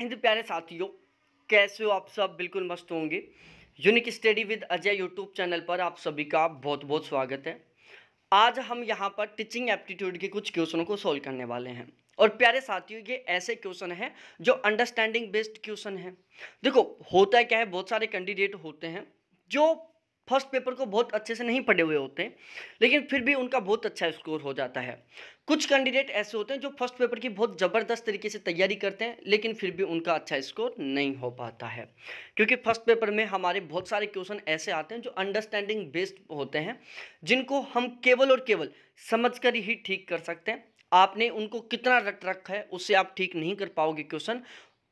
हिंद प्यारे साथियों कैसे हो आप सब बिल्कुल मस्त होंगे unique study with Ajay YouTube channel पर आप सभी का बहुत बहुत स्वागत है आज हम यहाँ पर टीचिंग एप्टीट्यूड के कुछ क्वेश्चनों को सोल्व करने वाले हैं और प्यारे साथियों ये ऐसे क्वेश्चन हैं जो अंडरस्टैंडिंग बेस्ड क्वेश्चन हैं देखो होता है क्या है बहुत सारे कैंडिडेट होते हैं जो फर्स्ट पेपर को बहुत अच्छे से नहीं पढ़े हुए होते लेकिन फिर भी उनका बहुत अच्छा स्कोर हो जाता है कुछ कैंडिडेट ऐसे होते हैं जो फर्स्ट पेपर की बहुत ज़बरदस्त तरीके से तैयारी करते हैं लेकिन फिर भी उनका अच्छा स्कोर नहीं हो पाता है क्योंकि फर्स्ट पेपर में हमारे बहुत सारे क्वेश्चन ऐसे आते हैं जो अंडरस्टैंडिंग बेस्ड होते हैं जिनको हम केवल और केवल समझ कर ही ठीक कर सकते हैं आपने उनको कितना रट रखा है उससे आप ठीक नहीं कर पाओगे क्वेश्चन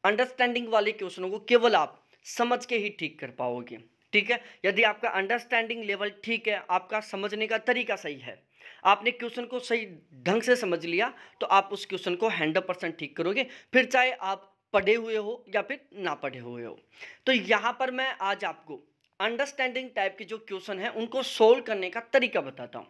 अंडरस्टैंडिंग वाले क्वेश्चनों को केवल आप समझ के ही ठीक कर पाओगे ठीक है यदि आपका अंडरस्टैंडिंग लेवल ठीक है आपका समझने का तरीका सही है आपने क्वेश्चन को सही ढंग से समझ लिया तो आप उस क्वेश्चन को हंड्रेड परसेंट ठीक करोगे फिर चाहे आप पढ़े हुए हो या फिर ना पढ़े हुए हो तो यहाँ पर मैं आज आपको अंडरस्टैंडिंग टाइप के जो क्वेश्चन हैं उनको सोल्व करने का तरीका बताता हूँ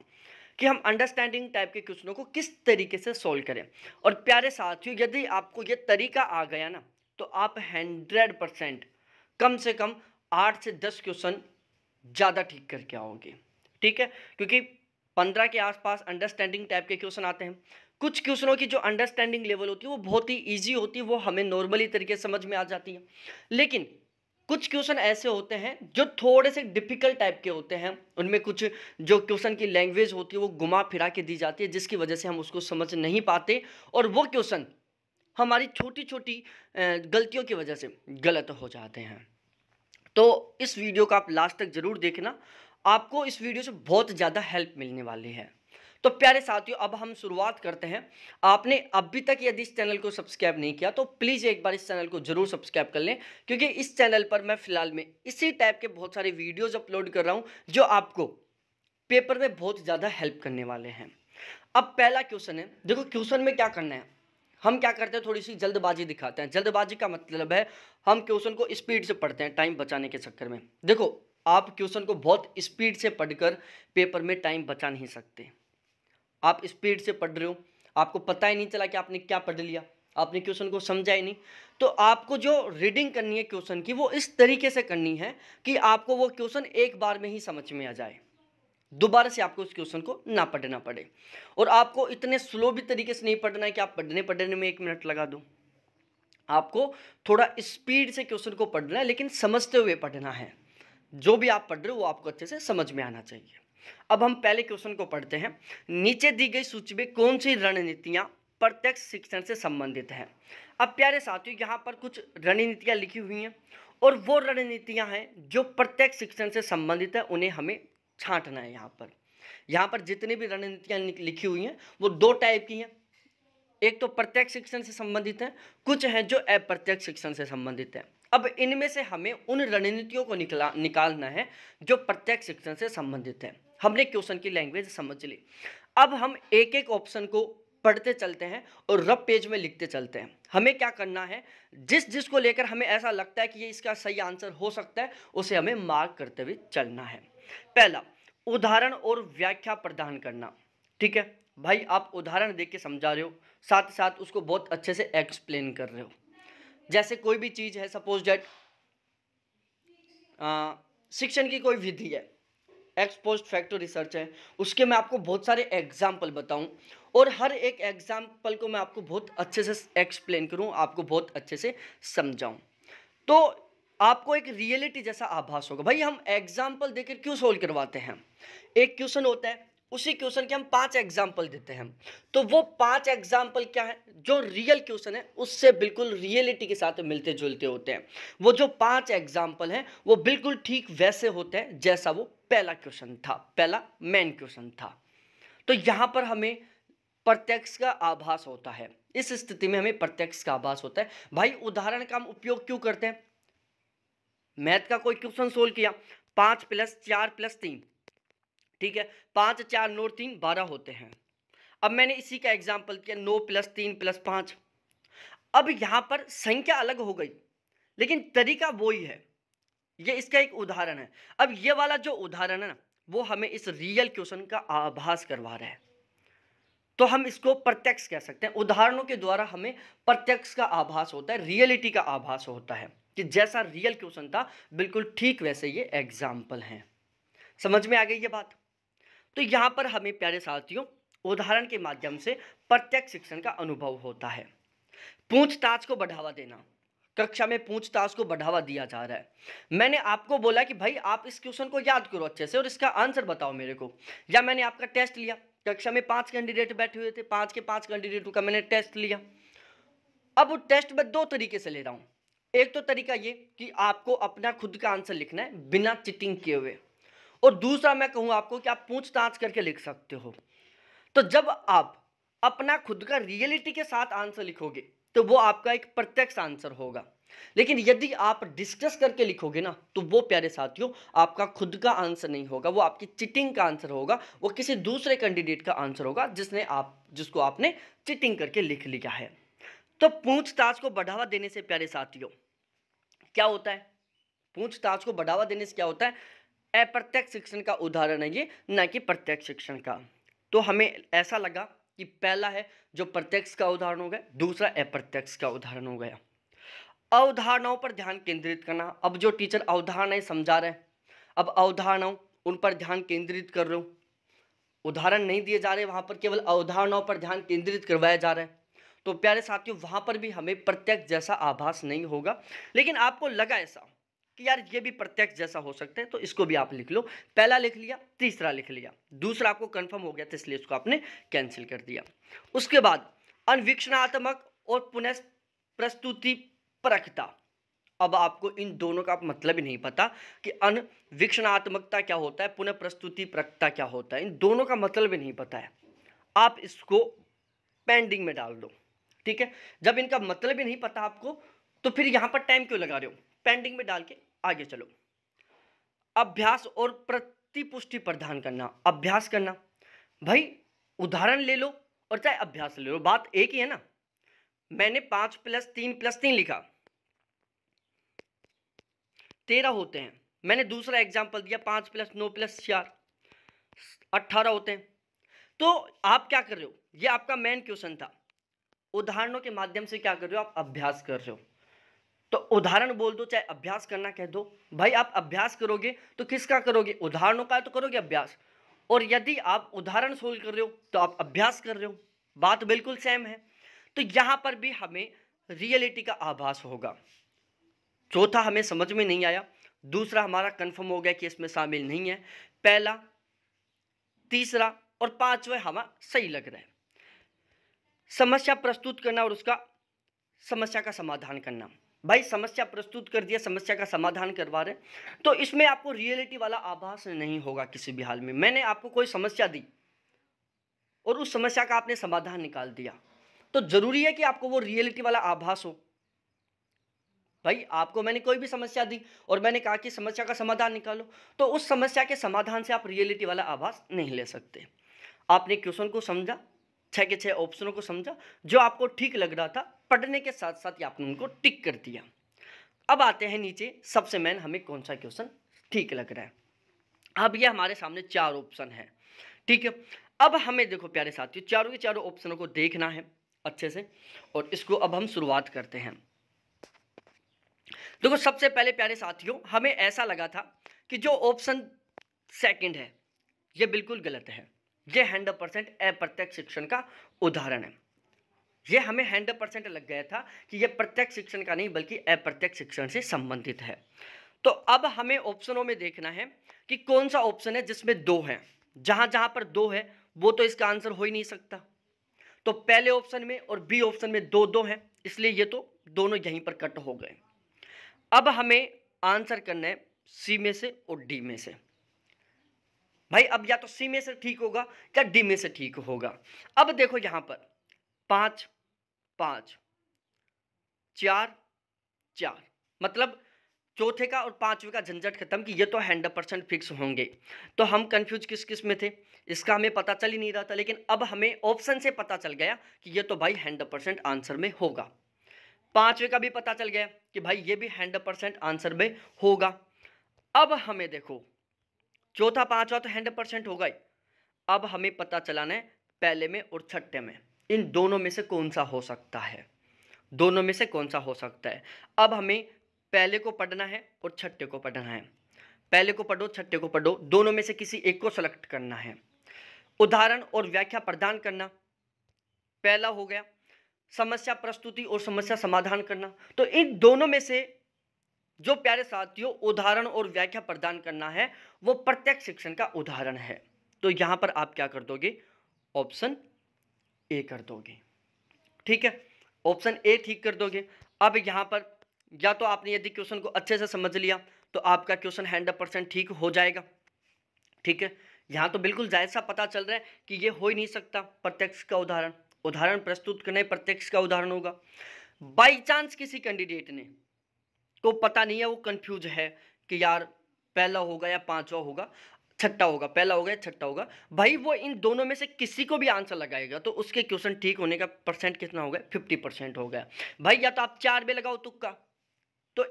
कि हम अंडरस्टैंडिंग टाइप के क्वेश्चनों को किस तरीके से सोल्व करें और प्यारे साथियों यदि आपको ये तरीका आ गया ना तो आप हंड्रेड परसेंट कम से कम आठ से दस क्वेश्चन ज़्यादा ठीक करके आओगे ठीक है क्योंकि पंद्रह के आसपास अंडरस्टैंडिंग टाइप के क्वेश्चन आते हैं कुछ क्वेश्चनों की जो अंडरस्टैंडिंग लेवल होती है वो बहुत ही ईजी होती है वो हमें नॉर्मली तरीके समझ में आ जाती है लेकिन कुछ क्वेश्चन ऐसे होते हैं जो थोड़े से डिफिकल्ट टाइप के होते हैं उनमें कुछ जो क्वेश्चन की लैंग्वेज होती है वो घुमा फिरा के दी जाती है जिसकी वजह से हम उसको समझ नहीं पाते और वो क्वेश्चन हमारी छोटी छोटी गलतियों की वजह से गलत हो जाते हैं तो इस वीडियो का आप लास्ट तक ज़रूर देखना आपको इस वीडियो से बहुत ज़्यादा हेल्प मिलने वाली है तो प्यारे साथियों अब हम शुरुआत करते हैं आपने अभी तक यदि इस चैनल को सब्सक्राइब नहीं किया तो प्लीज़ एक बार इस चैनल को जरूर सब्सक्राइब कर लें क्योंकि इस चैनल पर मैं फ़िलहाल में इसी टाइप के बहुत सारे वीडियोज़ अपलोड कर रहा हूँ जो आपको पेपर में बहुत ज़्यादा हेल्प करने वाले हैं अब पहला क्वेश्चन है देखो क्वेश्चन में क्या करना है हम क्या करते हैं थोड़ी सी जल्दबाजी दिखाते हैं जल्दबाजी का मतलब है हम क्वेश्चन को स्पीड से पढ़ते हैं टाइम बचाने के चक्कर में देखो आप क्वेश्चन को बहुत स्पीड से पढ़कर पेपर में टाइम बचा नहीं सकते आप स्पीड से पढ़ रहे हो आपको पता ही नहीं चला कि आपने क्या पढ़ लिया आपने क्वेश्चन को समझा ही नहीं तो आपको जो रीडिंग करनी है क्वेश्चन की वो इस तरीके से करनी है कि आपको वो क्वेश्चन एक बार में ही समझ में आ जाए दोबारा से आपको उस क्वेश्चन को ना पढ़ना पड़े और आपको इतने स्लो भी तरीके से नहीं पढ़ना है कि आप पढ़ने पढ़ने में एक मिनट लगा दो आपको थोड़ा स्पीड से क्वेश्चन को पढ़ना है लेकिन समझते हुए पढ़ना है जो भी आप पढ़ रहे हो वो आपको अच्छे से समझ में आना चाहिए अब हम पहले क्वेश्चन को पढ़ते हैं नीचे दी गई सूची में कौन सी रणनीतियाँ प्रत्यक्ष शिक्षण से संबंधित हैं अब प्यारे साथियों यहाँ पर कुछ रणनीतियाँ लिखी हुई हैं और वो रणनीतियाँ हैं जो प्रत्यक्ष शिक्षण से संबंधित है उन्हें हमें छांटना है यहाँ पर यहाँ पर जितनी भी रणनीतियाँ लिखी हुई हैं वो दो टाइप की हैं एक तो प्रत्यक्ष शिक्षण से संबंधित हैं कुछ हैं जो अप्रत्यक्ष शिक्षण से संबंधित हैं अब इनमें से हमें उन रणनीतियों को निकला निकालना है जो प्रत्यक्ष शिक्षण से संबंधित हैं हमने क्वेश्चन की लैंग्वेज समझ ली अब हम एक एक ऑप्शन को पढ़ते चलते हैं और रब पेज में लिखते चलते हैं हमें क्या करना है जिस जिस को लेकर हमें ऐसा लगता है कि ये इसका सही आंसर हो सकता है उसे हमें मार्क करते हुए चलना है पहला उदाहरण और व्याख्या प्रदान करना ठीक है भाई आप उदाहरण देख के समझा रहे हो साथ साथ उसको बहुत अच्छे से एक्सप्लेन कर रहे हो जैसे कोई भी चीज़ है सपोज डेट शिक्षण की कोई विधि है एक्सपोस्ट फैक्टर रिसर्च है उसके मैं आपको बहुत सारे एग्जाम्पल बताऊं और हर एक एग्जाम्पल को मैं आपको बहुत अच्छे से एक्सप्लेन करूं आपको बहुत अच्छे से समझाऊं तो आपको एक रियलिटी जैसा आभास होगा भाई हम एग्जाम्पल देकर क्यों सोल्व करवाते हैं एक क्वेश्चन होता है उसी क्वेश्चन के हम पांच एग्जाम्पल देते हैं तो वो पांच एग्जाम्पल क्या है जो रियल क्वेश्चन है उससे बिल्कुल रियलिटी के साथ मिलते जुलते होते हैं वो जो पांच एग्जाम्पल हैं वो बिल्कुल ठीक वैसे होते हैं जैसा वो पहला क्वेश्चन था पहला मेन क्वेश्चन था तो यहां पर हमें प्रत्यक्ष का आभास होता है इस स्थिति में हमें प्रत्यक्ष का आभास होता है भाई उदाहरण का हम उपयोग क्यों करते हैं मैथ का कोई क्वेश्चन सोल्व किया पाँच प्लस चार प्लस तीन ठीक है पाँच चार नौ तीन बारह होते हैं अब मैंने इसी का एग्जाम्पल किया नौ प्लस तीन प्लस पाँच अब यहाँ पर संख्या अलग हो गई लेकिन तरीका वो ही है ये इसका एक उदाहरण है अब ये वाला जो उदाहरण है ना वो हमें इस रियल क्वेश्चन का आभास करवा रहा है तो हम इसको प्रत्यक्ष कह सकते हैं उदाहरणों के द्वारा हमें प्रत्यक्ष का आभास होता है रियलिटी का आभास होता है कि जैसा रियल क्वेश्चन था बिल्कुल ठीक वैसे ये एग्जाम्पल हैं समझ में आ गई ये बात तो यहाँ पर हमें प्यारे साथियों उदाहरण के माध्यम से प्रत्यक्ष शिक्षण का अनुभव होता है पूछताछ को बढ़ावा देना कक्षा में पूछताछ को बढ़ावा दिया जा रहा है मैंने आपको बोला कि भाई आप इस क्वेश्चन को याद करो अच्छे से और इसका आंसर बताओ मेरे को या मैंने आपका टेस्ट लिया कक्षा में पांच कैंडिडेट बैठे हुए थे पांच के पांच कैंडिडेटों का मैंने टेस्ट लिया अब वो टेस्ट मैं दो तरीके से ले रहा हूँ एक तो तरीका ये कि आपको अपना खुद का आंसर लिखना है बिना चिटिंग किए हुए और दूसरा मैं कहूँ आपको कि आप पूछताछ करके लिख सकते हो तो जब आप अपना खुद का रियलिटी के साथ आंसर लिखोगे तो वो आपका एक प्रत्यक्ष आंसर होगा लेकिन यदि आप डिस्कस करके लिखोगे ना तो वो प्यारे साथियों आपका खुद का आंसर नहीं होगा वो आपकी चिटिंग का आंसर होगा वो किसी दूसरे कैंडिडेट का आंसर होगा जिसने आप जिसको आपने चिटिंग करके लिख लिया है तो पूछताछ को बढ़ावा देने से प्यारे साथियों क्या होता है पूछताछ को बढ़ावा देने से क्या होता है अप्रत्यक्ष शिक्षण का उदाहरण है ये न कि प्रत्यक्ष शिक्षण का तो हमें ऐसा लगा कि पहला है जो प्रत्यक्ष का उदाहरण हो गया दूसरा अप्रत्यक्ष का उदाहरण हो गया अवधारणाओं पर ध्यान केंद्रित करना अब जो टीचर अवधारणाएं समझा रहे हैं अब अवधारणाओं उन पर ध्यान केंद्रित कर रहे हो उदाहरण नहीं दिए जा रहे वहां पर केवल अवधारणाओं पर ध्यान केंद्रित करवाया जा रहा है तो प्यारे साथियों वहाँ पर भी हमें प्रत्यक्ष जैसा आभास नहीं होगा लेकिन आपको लगा ऐसा कि यार ये भी प्रत्यक्ष जैसा हो सकता है तो इसको भी आप लिख लो पहला लिख लिया तीसरा लिख लिया दूसरा आपको कंफर्म हो गया था तो इसलिए इसको आपने कैंसिल कर दिया उसके बाद अनवीक्षणात्मक और पुनः प्रस्तुति परखता अब आपको इन दोनों का मतलब ही नहीं पता कि अनवीक्षणात्मकता क्या होता है पुनः प्रस्तुति परखता क्या होता है इन दोनों का मतलब ही नहीं पता है आप इसको पेंडिंग में डाल दो ठीक है जब इनका मतलब ही नहीं पता आपको तो फिर यहां पर टाइम क्यों लगा रहे हो पेंडिंग में डाल के आगे चलो अभ्यास और प्रतिपुष्टि प्रदान करना अभ्यास करना भाई उदाहरण ले लो और चाहे अभ्यास ले लो बात एक ही है ना मैंने पांच प्लस तीन प्लस तीन लिखा तेरह होते हैं मैंने दूसरा एग्जाम्पल दिया पांच प्लस नौ प्लस चार अट्ठारह होते हैं तो आप क्या कर रहे हो ये आपका मेन क्वेश्चन था उदाहरणों के माध्यम से क्या कर रहे हो आप अभ्यास कर रहे हो तो उदाहरण बोल दो चाहे अभ्यास करना कह दो भाई आप अभ्यास करोगे तो किसका करोगे उदाहरणों का तो करोगे अभ्यास और यदि आप उदाहरण सोल्व कर रहे हो तो आप अभ्यास कर रहे हो बात बिल्कुल सेम है तो यहां पर भी हमें रियलिटी का आभास होगा चौथा हमें समझ में नहीं आया दूसरा हमारा कंफर्म हो गया कि इसमें शामिल नहीं है पहला तीसरा और पांचवा हमारा सही लग रहा है समस्या प्रस्तुत करना और उसका समस्या का समाधान करना भाई समस्या प्रस्तुत कर दिया समस्या का समाधान करवा रहे तो इसमें आपको रियलिटी वाला आभास नहीं होगा किसी भी हाल में मैंने आपको कोई समस्या दी और उस समस्या का आपने समाधान निकाल दिया तो ज़रूरी है कि आपको वो रियलिटी वाला आभास हो भाई आपको मैंने कोई भी समस्या दी और मैंने कहा कि समस्या का समाधान निकालो तो उस समस्या के समाधान से आप रियलिटी वाला आभास नहीं ले सकते आपने क्वेश्चन को समझा छः के छः ऑप्शनों को समझा जो आपको ठीक लग रहा था पढ़ने के साथ साथ ही आपने उनको टिक कर दिया अब आते हैं नीचे सबसे मेन हमें कौन सा क्वेश्चन ठीक लग रहा है अब ये हमारे सामने चार ऑप्शन है ठीक है अब हमें देखो प्यारे साथियों चारों के चारों ऑप्शनों को देखना है अच्छे से और इसको अब हम शुरुआत करते हैं देखो सबसे पहले प्यारे साथियों हमें ऐसा लगा था कि जो ऑप्शन सेकंड है ये बिल्कुल गलत है ये हंड्रेड परसेंट अप्रत्यक्ष शिक्षण का उदाहरण है ये हमें हंड्रेड परसेंट लग गया था कि यह प्रत्यक्ष शिक्षण का नहीं बल्कि अप्रत्यक्ष शिक्षण से संबंधित है तो अब हमें ऑप्शनों में देखना है कि कौन सा ऑप्शन है जिसमें दो है जहां जहां पर दो है वो तो इसका आंसर हो ही नहीं सकता तो पहले ऑप्शन में और बी ऑप्शन में दो दो हैं इसलिए ये तो दोनों यहीं पर कट हो गए अब हमें आंसर करना है सी में से और डी में से भाई अब या तो सी में से ठीक होगा या डी में से ठीक होगा अब देखो यहां पर पांच पांच चार चार मतलब चौथे का और पांचवे का झंझट खत्म कि ये तो हंड्रेड परसेंट फिक्स होंगे तो हम कंफ्यूज किस किस में थे इसका हमें पता चल ही नहीं रहा था लेकिन अब हमें ऑप्शन से पता चल गया कि ये तो भाई हंड्रेड परसेंट आंसर में होगा पांचवे का भी पता चल गया कि भाई ये भी हंड्रेड परसेंट आंसर में होगा अब हमें देखो चौथा पांचवा तो हंड्रेड परसेंट होगा ही अब हमें पता चलाना है पहले में और छठे में इन दोनों में से कौन सा हो सकता है दोनों में से कौन सा हो सकता है अब हमें पहले को पढ़ना है और छठे को पढ़ना है पहले को पढ़ो छठे को पढ़ो दोनों में से किसी एक को सेलेक्ट करना है उदाहरण और व्याख्या प्रदान करना पहला हो गया समस्या प्रस्तुति और समस्या समाधान करना तो इन दोनों में से जो प्यारे साथियों उदाहरण और व्याख्या प्रदान करना है वो प्रत्यक्ष शिक्षण का उदाहरण है तो यहां पर आप क्या कर दोगे ऑप्शन ए कर दोगे ठीक है ऑप्शन ए ठीक कर दोगे अब यहां पर या तो आपने यदि क्वेश्चन को अच्छे से समझ लिया तो आपका क्वेश्चन हंड्रेड परसेंट ठीक हो जाएगा ठीक है यहां तो बिल्कुल जाहिर सा पता चल रहा है कि यह हो ही नहीं सकता प्रत्यक्ष का उदाहरण उदाहरण प्रस्तुत करने प्रत्यक्ष का उदाहरण होगा बाई चांस किसी कैंडिडेट ने को पता नहीं है वो कंफ्यूज है कि यार पहला होगा या पांचवा होगा छठा होगा पहला होगा या छठा होगा भाई वो इन दोनों में से किसी को भी आंसर लगाएगा तो उसके क्वेश्चन ठीक होने का परसेंट कितना हो गया फिफ्टी परसेंट हो गया भाई या तो आप चार में लगाओ तुक्का तो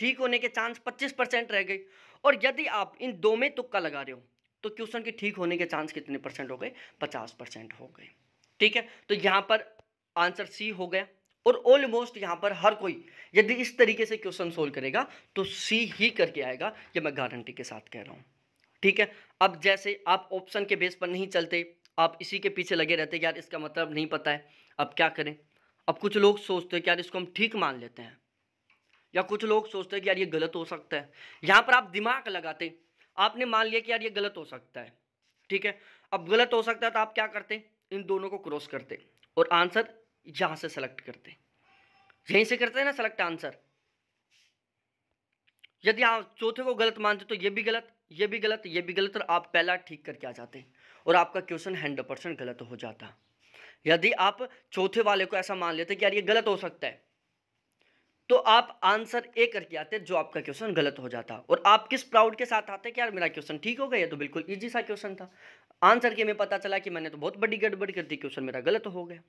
ठीक होने के चांस पच्चीस परसेंट रह गए और यदि आप इन दो में तुक्का लगा रहे हो तो क्वेश्चन के ठीक होने के चांस कितने परसेंट हो गए पचास परसेंट हो गए ठीक है तो यहाँ पर आंसर सी हो गया और ऑलमोस्ट यहाँ पर हर कोई यदि इस तरीके से क्वेश्चन सोल्व करेगा तो सी ही करके आएगा ये मैं गारंटी के साथ कह रहा हूँ ठीक है अब जैसे आप ऑप्शन के बेस पर नहीं चलते आप इसी के पीछे लगे रहते यार इसका मतलब नहीं पता है अब क्या करें अब कुछ लोग सोचते हैं कि यार इसको हम ठीक मान लेते हैं या कुछ लोग सोचते हैं कि यार ये गलत हो सकता है यहाँ पर आप दिमाग लगाते आपने मान लिया कि यार ये गलत हो सकता है ठीक है अब गलत हो सकता है तो आप क्या करते इन दोनों को क्रॉस करते और आंसर जहाँ से सेलेक्ट करते हैं यहीं से करते हैं ना सेलेक्ट आंसर यदि आप चौथे को गलत मानते तो ये भी गलत ये भी गलत ये भी गलत और आप पहला ठीक करके आ जाते और आपका क्वेश्चन हंड्रेड परसेंट गलत हो जाता यदि आप चौथे वाले को ऐसा मान लेते कि यार ये गलत हो सकता है तो आप आंसर ए करके आते जो आपका क्वेश्चन गलत हो जाता और आप किस प्राउड के साथ आते कि यार मेरा क्वेश्चन ठीक हो गया तो बिल्कुल ईजी सा क्वेश्चन था आंसर के में पता चला कि मैंने तो बहुत बड़ी गड़बड़ी कर दी क्वेश्चन मेरा गलत हो गया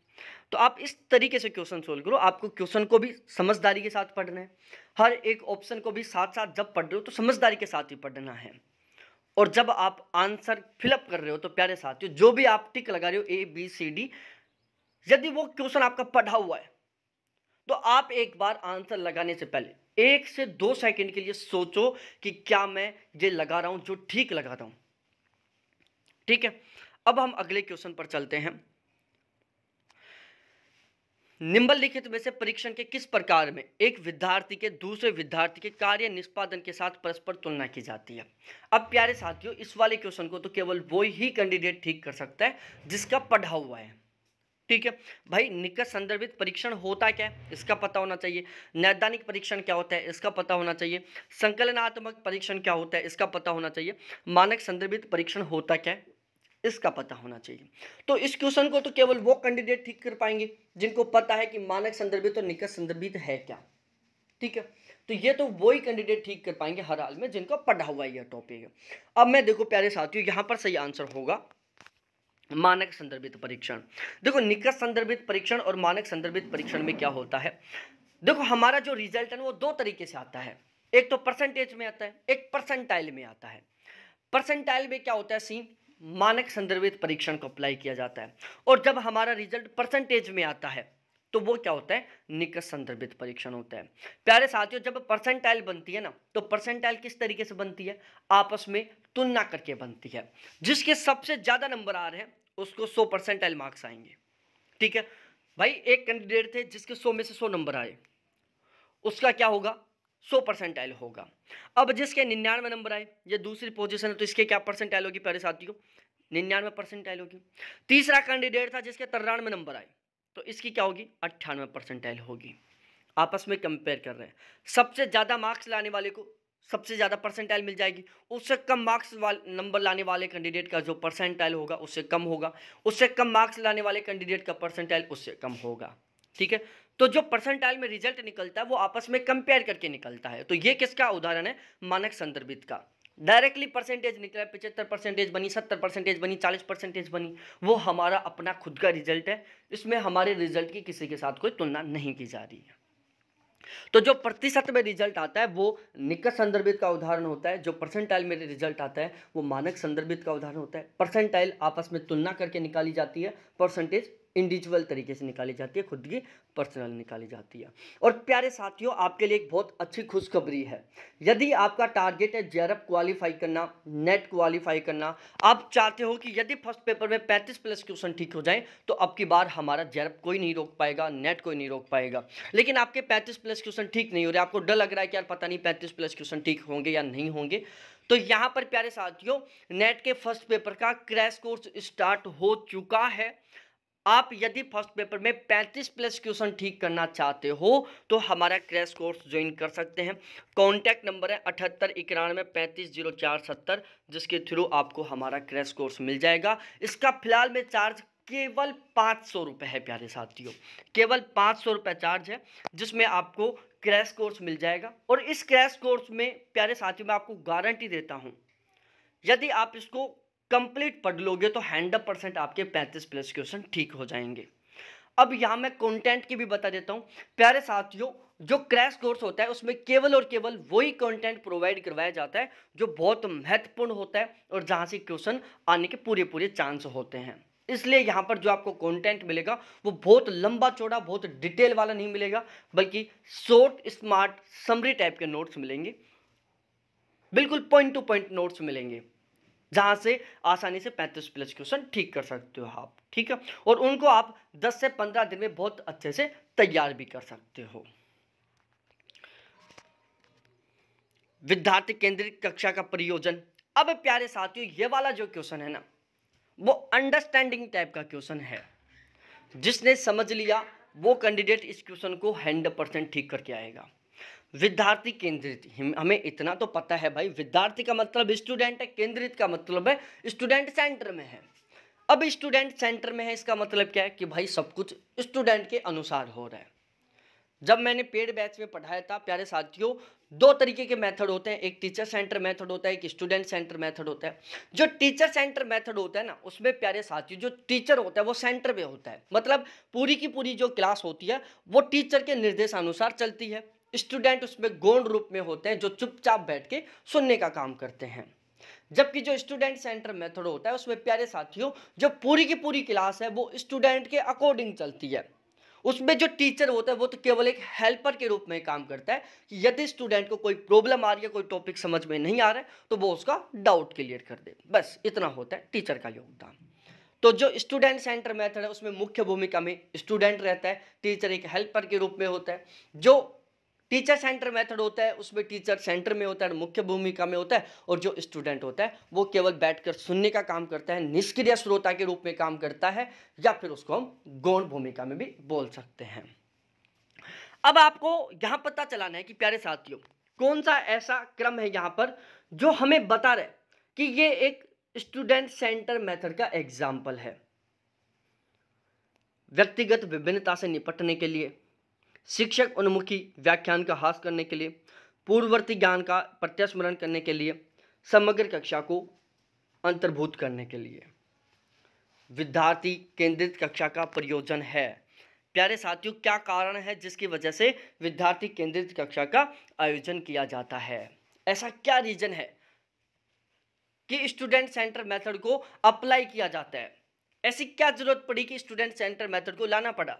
तो आप इस तरीके से क्वेश्चन सोल्व करो आपको क्वेश्चन को भी समझदारी के साथ पढ़ना है हर एक ऑप्शन को भी साथ साथ जब पढ़ रहे हो तो समझदारी के साथ ही पढ़ना है और जब आप आंसर फिलअप कर रहे हो तो प्यारे साथियों जो भी आप टिक लगा रहे हो ए बी सी डी यदि वो क्वेश्चन आपका पढ़ा हुआ है तो आप एक बार आंसर लगाने से पहले एक से दो सेकंड के लिए सोचो कि क्या मैं ये लगा रहा हूँ जो ठीक लगा रहा हूँ ठीक है अब हम अगले क्वेश्चन पर चलते हैं निम्नलिखित में से परीक्षण के किस प्रकार में एक विद्यार्थी के दूसरे विद्यार्थी के कार्य निष्पादन के साथ परस्पर तुलना की जाती है अब प्यारे साथियों इस वाले क्वेश्चन को तो केवल वो ही कैंडिडेट ठीक कर सकता है जिसका पढ़ा हुआ है ठीक है भाई निकट संदर्भित परीक्षण होता क्या है इसका पता होना चाहिए नैदानिक परीक्षण क्या होता है इसका पता होना चाहिए संकलनात्मक परीक्षण क्या होता है इसका पता होना चाहिए मानक संदर्भित परीक्षण होता क्या है इसका पता होना चाहिए तो इस क्वेश्चन को तो केवल वो कैंडिडेट ठीक कर पाएंगे जिनको पता है कि मानक संदर्भित और निकट संदर्भित है क्या ठीक है तो ये तो वही कैंडिडेट ठीक कर पाएंगे हर हाल में जिनका पढ़ा हुआ यह टॉपिक अब मैं देखो प्यारे साथियों यहां पर सही आंसर होगा मानक संदर्भित परीक्षण देखो निकट संदर्भित परीक्षण और मानक संदर्भित परीक्षण में क्या होता है देखो हमारा जो रिजल्ट है वो दो तरीके से आता है एक तो परसेंटेज में आता है एक परसेंटाइल में आता है परसेंटाइल में क्या होता है सीन मानक संदर्भित परीक्षण को अप्लाई किया जाता है और जब हमारा रिजल्ट परसेंटेज में आता है तो वो क्या होता है निकट संदर्भित परीक्षण होता है प्यारे साथियों जब परसेंटाइल बनती है ना तो परसेंटाइल किस तरीके से बनती है आपस में तुलना करके बनती है जिसके सबसे ज़्यादा नंबर आ रहे हैं उसको सौ परसेंटाइल मार्क्स आएंगे ठीक है भाई एक कैंडिडेट थे जिसके सौ में से सौ नंबर आए उसका क्या होगा सौ परसेंटाइल होगा अब जिसके निन्यानवे नंबर आए ये दूसरी पोजीशन है तो इसके क्या परसेंटाइल होगी प्यारे साथियों निन्यानवे परसेंटाइल होगी तीसरा कैंडिडेट था जिसके तिरानवे नंबर आए तो इसकी क्या होगी अट्ठानवे परसेंटाइल होगी आपस में कंपेयर कर रहे हैं सबसे ज़्यादा मार्क्स लाने वाले को सबसे ज़्यादा परसेंटाइल मिल जाएगी उससे कम मार्क्स वाले नंबर लाने वाले कैंडिडेट का जो परसेंटाइल होगा उससे कम होगा उससे कम मार्क्स लाने वाले कैंडिडेट का परसेंटाइल उससे कम होगा ठीक है तो जो परसेंटाइल में रिजल्ट निकलता है वो आपस में कंपेयर करके निकलता है तो ये किसका उदाहरण है मानक संदर्भित का डायरेक्टली परसेंटेज निकला पिछहत्तर परसेंटेज बनी सत्तर परसेंटेज बनी चालीस परसेंटेज बनी वो हमारा अपना खुद का रिजल्ट है इसमें हमारे रिजल्ट की किसी के साथ कोई तुलना नहीं की जा रही है तो जो प्रतिशत में रिजल्ट आता है वो निकट संदर्भित का उदाहरण होता है जो परसेंटाइल में रिजल्ट आता है वो मानक संदर्भित का उदाहरण होता है परसेंटाइल आपस में तुलना करके निकाली जाती है परसेंटेज इंडिविजुअल तरीके से निकाली जाती है खुद की पर्सनल निकाली जाती है और प्यारे साथियों आपके लिए एक बहुत अच्छी खुशखबरी है यदि आपका टारगेट है जेरअप क्वालिफाई करना नेट क्वालिफाई करना आप चाहते हो कि यदि फर्स्ट पेपर में पैंतीस प्लस क्वेश्चन ठीक हो जाए तो अब की बार हमारा जेरअप कोई नहीं रोक पाएगा नेट कोई नहीं रोक पाएगा लेकिन आपके पैंतीस प्लस क्वेश्चन ठीक नहीं हो रहे आपको डर लग रहा है कि यार पता नहीं पैंतीस प्लस क्वेश्चन ठीक होंगे या नहीं होंगे तो यहाँ पर प्यारे साथियों नेट के फर्स्ट पेपर का क्रैश कोर्स स्टार्ट हो चुका है आप यदि फर्स्ट पेपर में 35 प्लस क्वेश्चन ठीक करना चाहते हो तो हमारा क्रैश कोर्स ज्वाइन कर सकते हैं कॉन्टैक्ट नंबर है अठहत्तर इक्यानवे पैंतीस जीरो चार सत्तर जिसके थ्रू आपको हमारा क्रैश कोर्स मिल जाएगा इसका फिलहाल में चार्ज केवल पाँच सौ रुपये है प्यारे साथियों केवल पाँच सौ रुपये चार्ज है जिसमें आपको क्रैश कोर्स मिल जाएगा और इस क्रैश कोर्स में प्यारे साथियों मैं आपको गारंटी देता हूँ यदि आप इसको कंप्लीट पढ़ लोगे तो हंड्रेड परसेंट आपके पैंतीस प्लस क्वेश्चन ठीक हो जाएंगे अब यहाँ मैं कंटेंट की भी बता देता हूँ प्यारे साथियों जो क्रैश कोर्स होता है उसमें केवल और केवल वही कंटेंट प्रोवाइड करवाया जाता है जो बहुत महत्वपूर्ण होता है और जहाँ से क्वेश्चन आने के पूरे पूरे चांस होते हैं इसलिए यहाँ पर जो आपको कंटेंट मिलेगा वो बहुत लंबा चौड़ा बहुत डिटेल वाला नहीं मिलेगा बल्कि शॉर्ट स्मार्ट समरी टाइप के नोट्स मिलेंगे बिल्कुल पॉइंट टू पॉइंट नोट्स मिलेंगे जहाँ से आसानी से 35 प्लस क्वेश्चन ठीक कर सकते हो आप ठीक है और उनको आप 10 से 15 दिन में बहुत अच्छे से तैयार भी कर सकते हो विद्यार्थी केंद्रित कक्षा का प्रयोजन अब प्यारे साथियों ये वाला जो क्वेश्चन है ना वो अंडरस्टैंडिंग टाइप का क्वेश्चन है जिसने समझ लिया वो कैंडिडेट इस क्वेश्चन को हंड्रेड परसेंट ठीक करके आएगा विद्यार्थी केंद्रित हमें इतना तो पता है भाई विद्यार्थी का मतलब स्टूडेंट है केंद्रित का मतलब है स्टूडेंट सेंटर में है अब स्टूडेंट सेंटर में है इसका मतलब क्या है कि भाई सब कुछ स्टूडेंट के अनुसार हो रहा है जब मैंने पेड बैच में पढ़ाया था प्यारे साथियों दो तरीके के मेथड होते हैं एक टीचर सेंटर मेथड होता है एक स्टूडेंट सेंटर मेथड होता है जो टीचर सेंटर मेथड होता है ना उसमें प्यारे साथियों जो टीचर होता है वो सेंटर में होता है मतलब पूरी की पूरी जो क्लास होती है वो टीचर के निर्देशानुसार चलती है स्टूडेंट उसमें गौण रूप में होते हैं जो चुपचाप बैठ के सुनने का काम करते हैं जबकि जो स्टूडेंट सेंटर मेथड होता है उसमें प्यारे साथियों जो पूरी की पूरी क्लास है वो स्टूडेंट के अकॉर्डिंग चलती है उसमें जो टीचर होता है वो तो केवल एक हेल्पर के रूप में काम करता है कि यदि स्टूडेंट को कोई प्रॉब्लम आ रही है कोई टॉपिक समझ में नहीं आ रहा है तो वो उसका डाउट क्लियर कर दे बस इतना होता है टीचर का योगदान तो जो स्टूडेंट सेंटर मेथड है उसमें मुख्य भूमिका में स्टूडेंट रहता है टीचर एक हेल्पर के रूप में होता है जो टीचर सेंटर मेथड होता है उसमें टीचर सेंटर में होता है मुख्य भूमिका में होता है और जो स्टूडेंट होता है वो केवल बैठकर सुनने का काम करता है निष्क्रिय श्रोता के रूप में काम करता है या फिर उसको हम गौण भूमिका में भी बोल सकते हैं अब आपको यहां पता चलाना है कि प्यारे साथियों कौन सा ऐसा क्रम है यहां पर जो हमें बता रहे कि ये एक स्टूडेंट सेंटर मेथड का एग्जाम्पल है व्यक्तिगत विभिन्नता से निपटने के लिए शिक्षक उन्मुखी व्याख्यान का हास करने के लिए पूर्ववर्ती ज्ञान का प्रत्यास्मरण करने के लिए समग्र कक्षा को अंतर्भूत करने के लिए विद्यार्थी केंद्रित कक्षा का प्रयोजन है प्यारे साथियों क्या कारण है जिसकी वजह से विद्यार्थी केंद्रित कक्षा का आयोजन किया जाता है ऐसा क्या रीजन है कि स्टूडेंट सेंटर मेथड को अप्लाई किया जाता है ऐसी क्या जरूरत पड़ी कि स्टूडेंट सेंटर मेथड को लाना पड़ा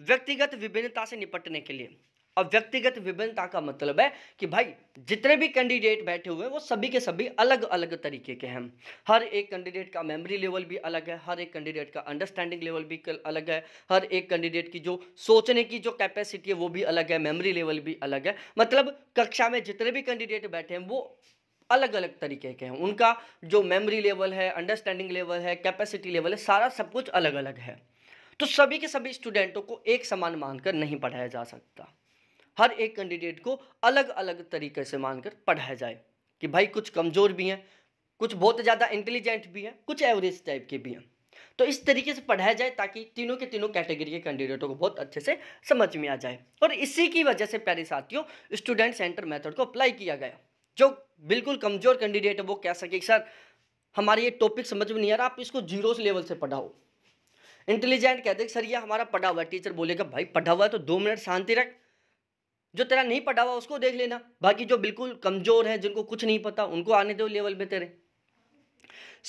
व्यक्तिगत विभिन्नता से निपटने के लिए और व्यक्तिगत विभिन्नता का मतलब है कि भाई जितने भी कैंडिडेट बैठे हुए हैं वो सभी के सभी अलग अलग तरीके के हैं हर एक कैंडिडेट का मेमोरी लेवल भी अलग है हर एक कैंडिडेट का अंडरस्टैंडिंग लेवल भी अलग है हर एक कैंडिडेट की जो सोचने की जो कैपेसिटी है वो भी अलग है मेमोरी लेवल भी अलग है मतलब कक्षा में जितने भी कैंडिडेट बैठे हैं वो अलग अलग तरीके के हैं उनका जो मेमोरी लेवल है अंडरस्टैंडिंग लेवल है कैपेसिटी लेवल है सारा सब कुछ अलग अलग है तो सभी के सभी स्टूडेंटों को एक समान मानकर नहीं पढ़ाया जा सकता हर एक कैंडिडेट को अलग अलग तरीके से मानकर पढ़ाया जाए कि भाई कुछ कमज़ोर भी हैं कुछ बहुत ज़्यादा इंटेलिजेंट भी हैं कुछ एवरेज टाइप के भी हैं तो इस तरीके से पढ़ाया जाए ताकि तीनों के तीनों कैटेगरी के कैंडिडेटों को बहुत अच्छे से समझ में आ जाए और इसी की वजह से प्यारे साथियों स्टूडेंट सेंटर मेथड को अप्लाई किया गया जो बिल्कुल कमज़ोर कैंडिडेट है वो कह सके सर हमारे ये टॉपिक समझ में नहीं आ रहा आप इसको जीरो लेवल से पढ़ाओ इंटेलिजेंट कहते सर ये हमारा पढ़ा हुआ है टीचर बोलेगा भाई पढ़ा हुआ है तो दो मिनट शांति रख जो तेरा नहीं पढ़ा हुआ उसको देख लेना बाकी जो बिल्कुल कमज़ोर है जिनको कुछ नहीं पता उनको आने दो लेवल में तेरे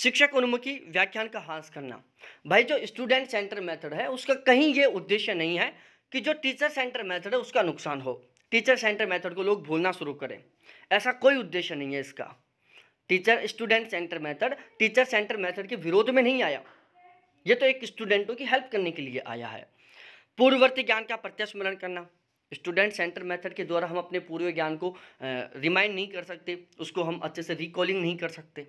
शिक्षक उन्मुखी व्याख्यान का हास करना भाई जो स्टूडेंट सेंटर मेथड है उसका कहीं ये उद्देश्य नहीं है कि जो टीचर सेंटर मेथड है उसका नुकसान हो टीचर सेंटर मेथड को लोग भूलना शुरू करें ऐसा कोई उद्देश्य नहीं है इसका teacher student centre method teacher centre method के विरोध में नहीं आया ये तो एक स्टूडेंटों की हेल्प करने के लिए आया है पूर्ववर्ती ज्ञान का प्रत्यस्मरण करना स्टूडेंट सेंटर मेथड के द्वारा हम अपने पूर्व ज्ञान को रिमाइंड नहीं कर सकते उसको हम अच्छे से रिकॉलिंग नहीं कर सकते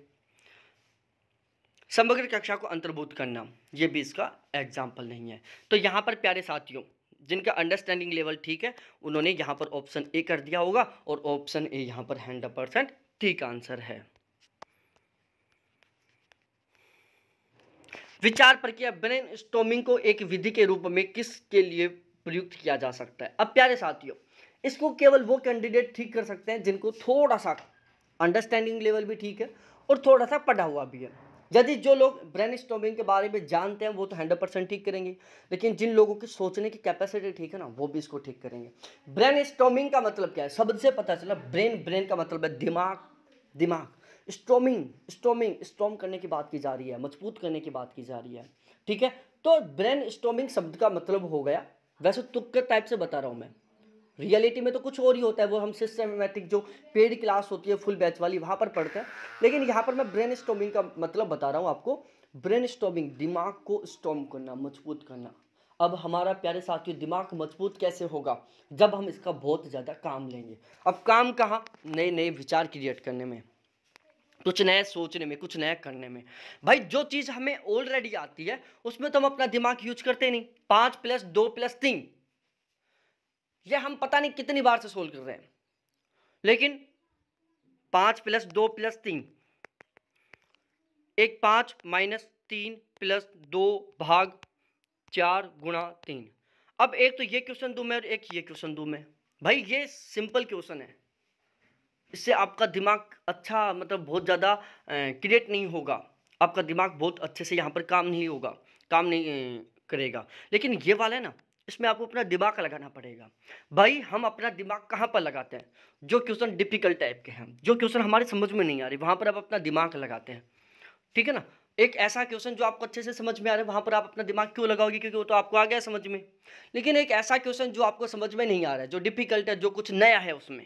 समग्र कक्षा को अंतर्भूत करना ये भी इसका एग्जाम्पल नहीं है तो यहाँ पर प्यारे साथियों जिनका अंडरस्टैंडिंग लेवल ठीक है उन्होंने यहाँ पर ऑप्शन ए कर दिया होगा और ऑप्शन ए यहाँ पर हंड्रेड परसेंट ठीक आंसर है विचार प्रक्रिया ब्रेन स्टोमिंग को एक विधि के रूप में किसके लिए प्रयुक्त किया जा सकता है अब प्यारे साथियों इसको केवल वो कैंडिडेट ठीक कर सकते हैं जिनको थोड़ा सा अंडरस्टैंडिंग लेवल भी ठीक है और थोड़ा सा पढ़ा हुआ भी है यदि जो लोग ब्रेन स्टोमिंग के बारे में जानते हैं वो तो हंड्रेड परसेंट ठीक करेंगे लेकिन जिन लोगों की सोचने की कैपेसिटी ठीक है ना वो भी इसको ठीक करेंगे ब्रेन स्टोमिंग का मतलब क्या है शब्द से पता चला ब्रेन ब्रेन का मतलब है दिमाग दिमाग स्टोमिंग स्टोमिंग स्टोम करने की बात की जा रही है मजबूत करने की बात की जा रही है ठीक है तो ब्रेन स्टोमिंग शब्द का मतलब हो गया वैसे तुक्के टाइप से बता रहा हूँ मैं रियलिटी में तो कुछ और ही होता है वो हम सिस्टमैटिक जो पेड क्लास होती है फुल बैच वाली वहाँ पर पढ़ते हैं लेकिन यहाँ पर मैं ब्रेन स्टोमिंग का मतलब बता रहा हूँ आपको ब्रेन स्टोमिंग दिमाग को स्टोम करना मजबूत करना अब हमारा प्यारे साथियों दिमाग मजबूत कैसे होगा जब हम इसका बहुत ज़्यादा काम लेंगे अब काम कहाँ नए नए विचार क्रिएट करने में कुछ नया सोचने में कुछ नया करने में भाई जो चीज़ हमें ऑलरेडी आती है उसमें तो हम अपना दिमाग यूज करते नहीं पाँच प्लस दो प्लस तीन ये हम पता नहीं कितनी बार से सोल्व कर रहे हैं लेकिन पाँच प्लस दो प्लस तीन एक पाँच माइनस तीन प्लस दो भाग चार गुणा तीन अब एक तो ये क्वेश्चन दूँ मैं और एक ये क्वेश्चन दूँ मैं भाई ये सिंपल क्वेश्चन है इससे आपका दिमाग अच्छा मतलब बहुत ज़्यादा क्रिएट नहीं होगा आपका दिमाग बहुत अच्छे से यहाँ पर काम नहीं होगा काम नहीं करेगा लेकिन ये वाला है ना इसमें आपको अपना दिमाग लगाना पड़ेगा भाई हम अपना दिमाग कहाँ पर लगाते हैं जो क्वेश्चन डिफिकल्ट टाइप के हैं जो क्वेश्चन हमारे समझ में नहीं आ रही वहाँ पर आप अपना दिमाग लगाते हैं ठीक है ना एक ऐसा क्वेश्चन जो आपको अच्छे से समझ में आ रहा है वहाँ पर आप अपना दिमाग क्यों लगाओगे क्योंकि वो तो आपको आ गया समझ में लेकिन एक ऐसा क्वेश्चन जो आपको समझ में नहीं आ रहा है जो डिफिकल्ट है जो कुछ नया है उसमें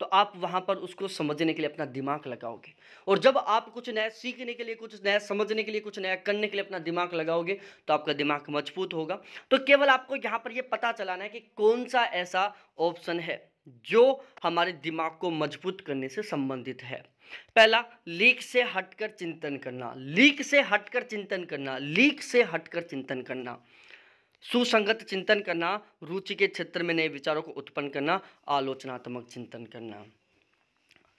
तो आप वहाँ पर उसको समझने के लिए अपना दिमाग लगाओगे और जब आप कुछ नया सीखने के लिए कुछ नया समझने के लिए कुछ नया करने के लिए अपना दिमाग लगाओगे तो आपका दिमाग मजबूत होगा तो केवल आपको यहाँ पर यह पता चलाना है कि कौन सा ऐसा ऑप्शन है जो हमारे दिमाग को मजबूत करने से संबंधित है पहला लीक से हटकर चिंतन करना लीक से हटकर चिंतन करना लीक से हटकर चिंतन करना सुसंगत चिंतन करना रुचि के क्षेत्र में नए विचारों को उत्पन्न करना आलोचनात्मक चिंतन करना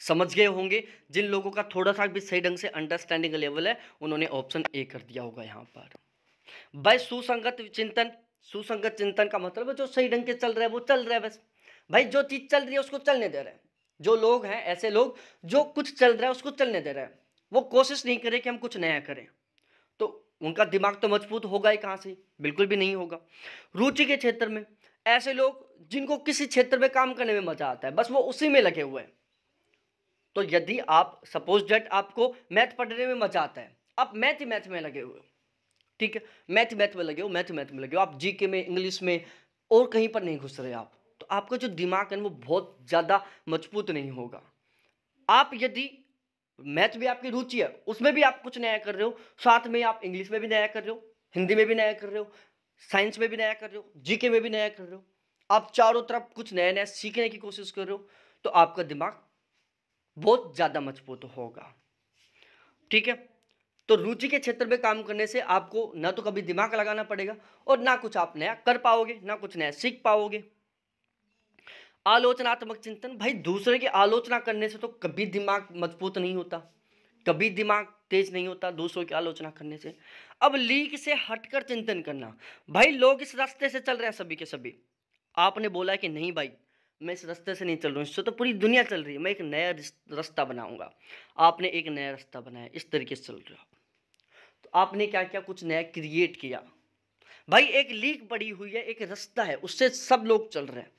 समझ गए होंगे जिन लोगों का थोड़ा सा भी सही ढंग से अंडरस्टैंडिंग लेवल है उन्होंने ऑप्शन ए कर दिया होगा यहाँ पर भाई सुसंगत चिंतन सुसंगत चिंतन का मतलब है जो सही ढंग के चल रहा है वो चल रहा है बस भाई जो चीज़ चल रही है उसको चलने दे रहे हैं जो लोग हैं ऐसे लोग जो कुछ चल रहा है उसको चलने दे रहे हैं वो कोशिश नहीं करें कि हम कुछ नया करें उनका दिमाग तो मजबूत होगा ही कहाँ से बिल्कुल भी नहीं होगा रुचि के क्षेत्र में ऐसे लोग जिनको किसी क्षेत्र में काम करने में मज़ा आता है बस वो उसी में लगे हुए हैं तो यदि आप सपोज डेट आपको मैथ पढ़ने में मज़ा आता है आप मैथ ही मैथ में लगे हुए ठीक है मैथ मैथ में लगे हो मैथ मैथ में लगे हो आप जी के में इंग्लिश में और कहीं पर नहीं घुस रहे आप तो आपका जो दिमाग है वो बहुत ज़्यादा मजबूत नहीं होगा आप यदि मैथ भी आपकी रुचि है उसमें भी आप कुछ नया कर रहे हो साथ में आप इंग्लिश में भी नया कर रहे हो हिंदी में भी नया कर रहे हो साइंस में भी नया कर रहे हो जीके में भी नया कर रहे हो आप चारों तरफ कुछ नया नया सीखने की कोशिश कर रहे हो तो आपका दिमाग बहुत ज़्यादा मजबूत होगा ठीक है तो रुचि के क्षेत्र में काम करने से आपको ना तो कभी दिमाग लगाना पड़ेगा और ना कुछ आप नया कर पाओगे ना कुछ नया सीख पाओगे आलोचनात्मक चिंतन भाई दूसरे की आलोचना करने से तो कभी दिमाग मजबूत नहीं होता कभी दिमाग तेज नहीं होता दूसरों की आलोचना करने से अब लीक से हटकर चिंतन करना भाई लोग इस रास्ते से चल रहे हैं सभी के सभी आपने बोला कि नहीं भाई मैं इस रास्ते से नहीं चल रहा हूँ इससे तो पूरी दुनिया चल रही है मैं एक नया रास्ता बनाऊंगा आपने एक नया रास्ता बनाया इस तरीके से चल रहे हो तो आपने क्या क्या कुछ नया क्रिएट किया भाई एक लीक पड़ी हुई है एक रास्ता है उससे सब लोग चल रहे हैं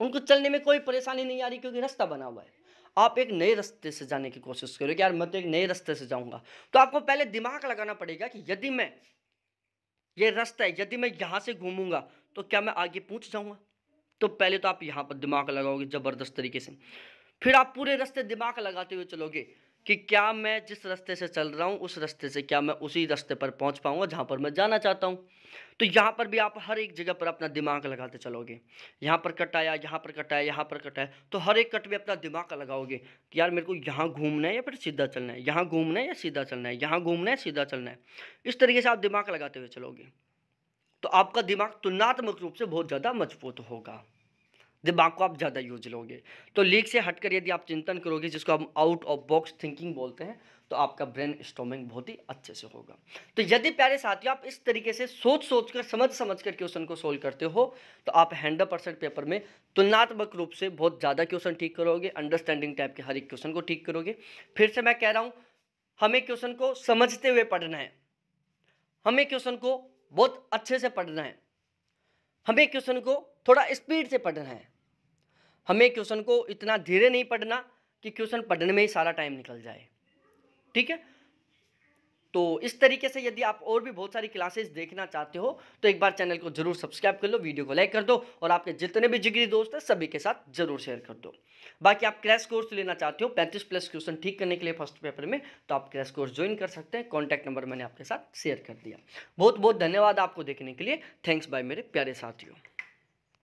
उनको चलने में कोई परेशानी नहीं आ रही क्योंकि रास्ता बना हुआ है आप एक नए रास्ते से जाने की कोशिश करो कि यार मैं तो एक नए रास्ते से जाऊंगा तो आपको पहले दिमाग लगाना पड़ेगा कि यदि मैं ये रास्ता है यदि मैं यहाँ से घूमूंगा तो क्या मैं आगे पूछ जाऊँगा तो पहले तो आप यहाँ पर दिमाग लगाओगे ज़बरदस्त तरीके से फिर आप पूरे रास्ते दिमाग लगाते हुए चलोगे कि क्या मैं जिस रास्ते से चल रहा हूँ उस रास्ते से क्या मैं उसी रास्ते पर पहुँच पाऊँगा जहाँ पर मैं जाना चाहता हूँ तो यहाँ पर भी आप हर एक जगह पर अपना दिमाग लगाते चलोगे यहाँ पर कट आया यहाँ पर कट आया यहाँ पर कट आया तो हर एक कट में अपना दिमाग लगाओगे कि यार मेरे को यहाँ घूमना है या फिर सीधा चलना है यहाँ घूमना है या सीधा चलना है यहाँ घूमना है सीधा चलना है इस तरीके से आप दिमाग लगाते हुए चलोगे तो आपका दिमाग तुलनात्मक रूप से बहुत ज़्यादा मजबूत होगा दिमाग को आप ज़्यादा यूज लोगे तो लीक से हटकर यदि आप चिंतन करोगे जिसको हम आउट ऑफ बॉक्स थिंकिंग बोलते हैं तो आपका ब्रेन स्टोमिंग बहुत ही अच्छे से होगा तो यदि प्यारे साथियों आप इस तरीके से सोच सोच कर समझ समझ कर क्वेश्चन को सोल्व करते हो तो आप हंड्रेड परसेंट पेपर में तुलनात्मक रूप से बहुत ज़्यादा क्वेश्चन ठीक करोगे अंडरस्टैंडिंग टाइप के हर एक क्वेश्चन को ठीक करोगे फिर से मैं कह रहा हूँ हमें क्वेश्चन को समझते हुए पढ़ना है हमें क्वेश्चन को बहुत अच्छे से पढ़ना है हमें क्वेश्चन को थोड़ा स्पीड से पढ़ना है हमें क्वेश्चन को इतना धीरे नहीं पढ़ना कि क्वेश्चन पढ़ने में ही सारा टाइम निकल जाए ठीक है तो इस तरीके से यदि आप और भी बहुत सारी क्लासेस देखना चाहते हो तो एक बार चैनल को जरूर सब्सक्राइब कर लो वीडियो को लाइक कर दो और आपके जितने भी जिगरी दोस्त हैं सभी के साथ जरूर शेयर कर दो बाकी आप क्रैश कोर्स लेना चाहते हो पैंतीस प्लस क्वेश्चन ठीक करने के लिए फर्स्ट पेपर में तो आप क्रैश कोर्स ज्वाइन कर सकते हैं कॉन्टैक्ट नंबर मैंने आपके साथ शेयर कर दिया बहुत बहुत धन्यवाद आपको देखने के लिए थैंक्स बाय मेरे प्यारे साथियों